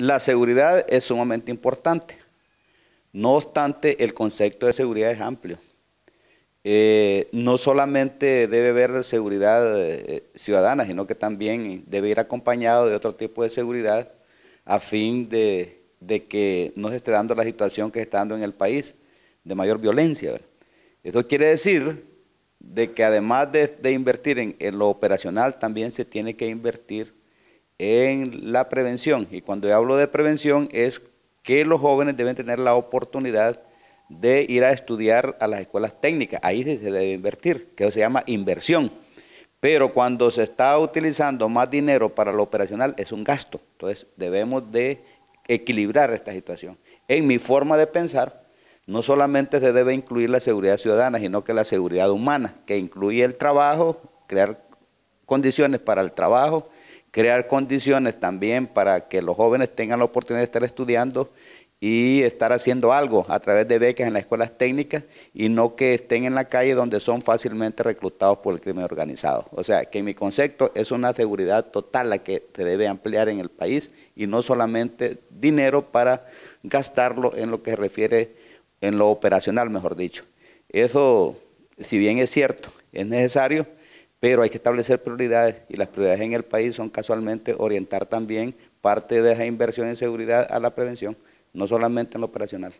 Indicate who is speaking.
Speaker 1: la seguridad es sumamente importante. No obstante, el concepto de seguridad es amplio. Eh, no solamente debe haber seguridad eh, ciudadana, sino que también debe ir acompañado de otro tipo de seguridad a fin de, que no se esté dando la situación que está dando en el país de mayor violencia. Esto quiere decir de que además de, invertir en, en, lo operacional, también se tiene que invertir en la prevención. Y cuando hablo de prevención es que los jóvenes deben tener la oportunidad de ir a estudiar a las escuelas técnicas. Ahí se debe invertir, que se llama inversión. Pero cuando se está utilizando más dinero para lo operacional es un gasto. Entonces debemos de equilibrar esta situación. En mi forma de pensar, no solamente se debe incluir la seguridad ciudadana, sino que la seguridad humana, que incluye el trabajo, crear condiciones para el trabajo, crear condiciones también para que los jóvenes tengan la oportunidad de estar estudiando y estar haciendo algo a través de becas en las escuelas técnicas y no que estén en la calle donde son fácilmente reclutados por el crimen organizado. O sea, que en mi concepto es una seguridad total la que se debe ampliar en el país y no solamente dinero para gastarlo en lo que se refiere en lo operacional, mejor dicho. Eso, si bien es cierto, es necesario, pero hay que establecer prioridades y las prioridades en el país son casualmente orientar también parte de esa inversión en seguridad a la prevención, no solamente en lo operacional.